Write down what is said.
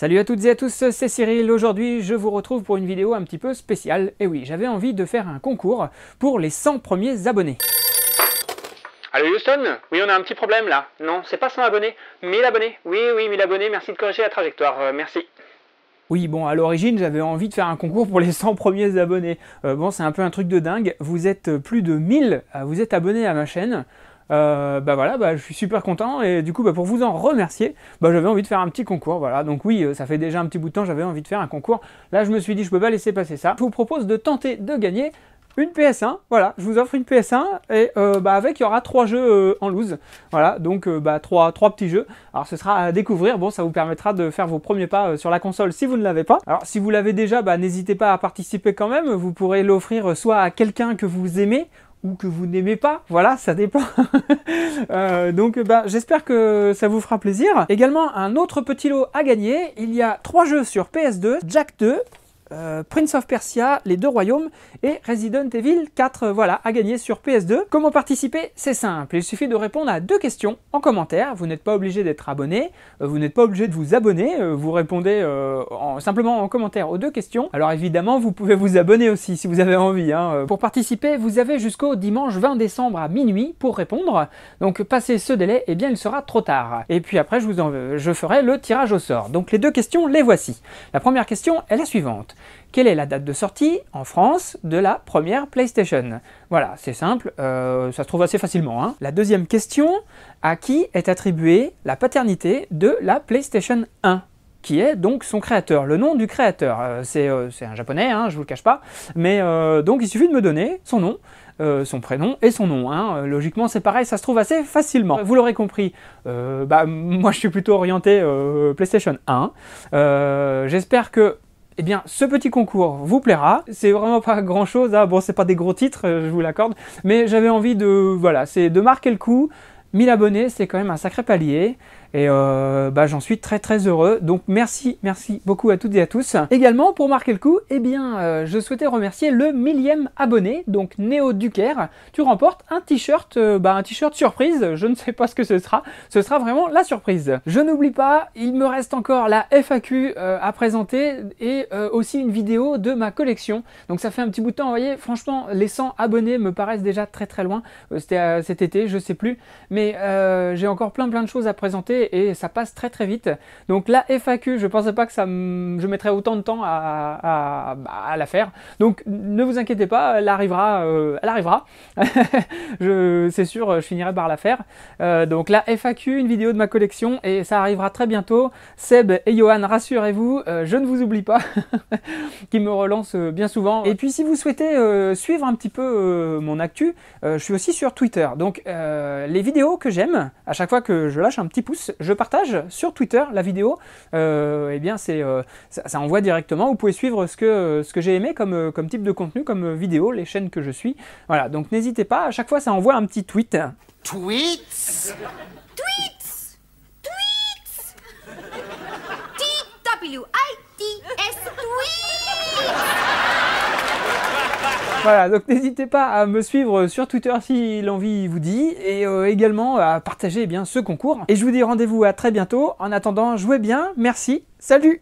Salut à toutes et à tous, c'est Cyril. Aujourd'hui, je vous retrouve pour une vidéo un petit peu spéciale. Et oui, j'avais envie de faire un concours pour les 100 premiers abonnés. Allô Houston Oui, on a un petit problème là. Non, c'est pas 100 abonnés, 1000 abonnés. Oui, oui, 1000 abonnés, merci de corriger la trajectoire, euh, merci. Oui, bon, à l'origine, j'avais envie de faire un concours pour les 100 premiers abonnés. Euh, bon, c'est un peu un truc de dingue. Vous êtes plus de 1000, euh, vous êtes abonnés à ma chaîne euh, bah voilà, bah, je suis super content et du coup bah, pour vous en remercier, bah, j'avais envie de faire un petit concours, voilà. Donc oui, euh, ça fait déjà un petit bout de temps, j'avais envie de faire un concours. Là je me suis dit je peux pas laisser passer ça. Je vous propose de tenter de gagner une PS1, voilà, je vous offre une PS1 et euh, bah, avec il y aura trois jeux euh, en loose, voilà, donc bah, trois, trois petits jeux. Alors ce sera à découvrir, bon ça vous permettra de faire vos premiers pas sur la console si vous ne l'avez pas. Alors si vous l'avez déjà, bah, n'hésitez pas à participer quand même, vous pourrez l'offrir soit à quelqu'un que vous aimez ou que vous n'aimez pas. Voilà, ça dépend. Euh, donc ben, j'espère que ça vous fera plaisir. Également un autre petit lot à gagner. Il y a trois jeux sur PS2, Jack 2, euh, Prince of Persia, les deux royaumes et Resident Evil 4, euh, voilà, à gagner sur PS2. Comment participer C'est simple, il suffit de répondre à deux questions en commentaire. Vous n'êtes pas obligé d'être abonné, euh, vous n'êtes pas obligé de vous abonner, vous répondez simplement en commentaire aux deux questions. Alors évidemment, vous pouvez vous abonner aussi si vous avez envie. Hein. Pour participer, vous avez jusqu'au dimanche 20 décembre à minuit pour répondre. Donc passez ce délai, eh bien il sera trop tard. Et puis après, je, vous je ferai le tirage au sort. Donc les deux questions, les voici. La première question est la suivante. Quelle est la date de sortie en France de la première PlayStation Voilà, c'est simple, euh, ça se trouve assez facilement. Hein. La deuxième question, à qui est attribuée la paternité de la PlayStation 1 qui est donc son créateur, le nom du créateur. Euh, euh, c'est un japonais, je hein, je vous le cache pas, mais donc il suffit de me donner son nom, son prénom et son nom. Hein. Logiquement c'est pareil, ça se trouve assez facilement. Vous l'aurez compris, bah, moi je suis plutôt orienté PlayStation 1. J'espère que eh bien ce petit concours vous plaira. C'est vraiment pas grand chose, hein. bon c'est pas des gros titres, euh, je vous l'accorde, mais j'avais envie de, voilà, c'est de marquer le coup, 1000 abonnés, c'est quand même un sacré palier. Et euh, bah, j'en suis très très heureux. Donc merci, merci beaucoup à toutes et à tous. Également, pour marquer le coup, eh bien, euh, je souhaitais remercier le millième abonné, donc Néo Ducaire. Tu remportes un t-shirt, euh, bah, un t-shirt surprise. Je ne sais pas ce que ce sera. Ce sera vraiment la surprise. Je n'oublie pas, il me reste encore la FAQ à présenter et aussi une vidéo de ma collection. Donc ça fait un petit bout de temps, vous voyez. Franchement, les 100 abonnés me paraissent déjà très très loin. C'était cet été, je sais plus. Mais euh, j'ai encore plein plein de choses à présenter et ça passe très très vite. Donc la FAQ, je pensais pas que ça je mettrais autant de temps à, la faire. Donc ne vous inquiétez pas, elle arrivera, euh, elle arrivera. je, c'est sûr, je finirai par la faire. Euh, donc la FAQ, une vidéo de ma collection et ça arrivera très bientôt. Seb et Johan, rassurez-vous, je ne vous oublie pas, qui me relance bien souvent. Et puis si vous souhaitez suivre un petit peu mon actu, je suis aussi sur Twitter. Donc les vidéos que j'aime, à chaque fois que je lâche un petit pouce, je partage sur Twitter la vidéo. et euh, eh bien, c'est, euh, ça, envoie directement. Vous pouvez suivre ce que, euh, ce que j'ai aimé comme, comme type de contenu, comme vidéo, les chaînes que je suis. Voilà, donc n'hésitez pas. À chaque fois, ça envoie un petit tweet. Tweets Tweets Tweets t Voilà, donc n'hésitez pas à me suivre sur Twitter si l'envie vous dit, et euh, également à partager eh bien, ce concours. Et je vous dis rendez-vous à très bientôt. En attendant, jouez bien, merci, salut